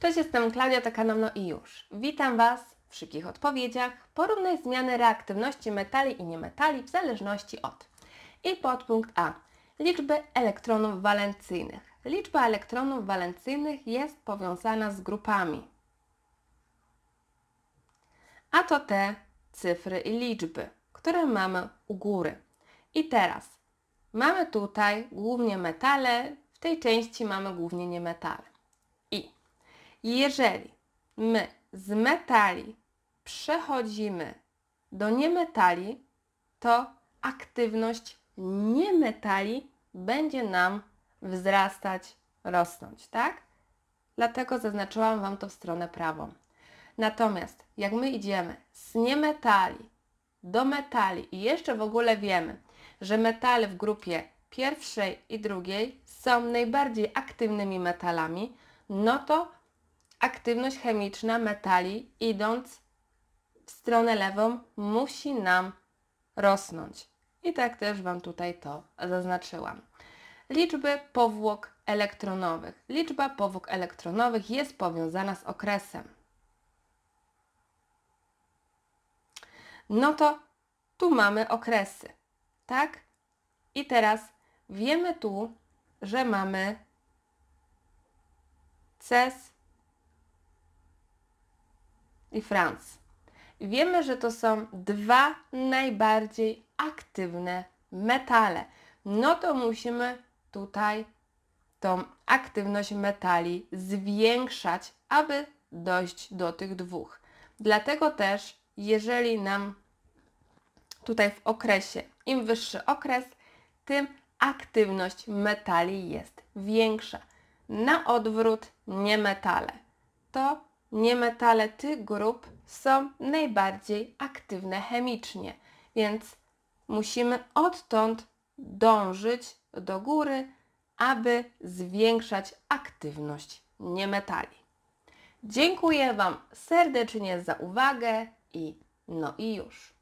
Cześć, jestem Klaudia, to No i już. Witam Was w szybkich odpowiedziach. Porównaj zmiany reaktywności metali i niemetali w zależności od. I podpunkt A. Liczby elektronów walencyjnych. Liczba elektronów walencyjnych jest powiązana z grupami. A to te cyfry i liczby, które mamy u góry. I teraz mamy tutaj głównie metale, w tej części mamy głównie niemetale. Jeżeli my z metali przechodzimy do niemetali, to aktywność niemetali będzie nam wzrastać, rosnąć, tak? Dlatego zaznaczyłam Wam to w stronę prawą. Natomiast jak my idziemy z niemetali do metali i jeszcze w ogóle wiemy, że metale w grupie pierwszej i drugiej są najbardziej aktywnymi metalami, no to aktywność chemiczna metali idąc w stronę lewą musi nam rosnąć. I tak też Wam tutaj to zaznaczyłam. Liczby powłok elektronowych. Liczba powłok elektronowych jest powiązana z okresem. No to tu mamy okresy, tak? I teraz wiemy tu, że mamy CES i Franz. Wiemy, że to są dwa najbardziej aktywne metale. No to musimy tutaj tą aktywność metali zwiększać, aby dojść do tych dwóch. Dlatego też, jeżeli nam tutaj w okresie, im wyższy okres, tym aktywność metali jest większa. Na odwrót niemetale. To Niemetale tych grup są najbardziej aktywne chemicznie, więc musimy odtąd dążyć do góry, aby zwiększać aktywność niemetali. Dziękuję Wam serdecznie za uwagę i no i już.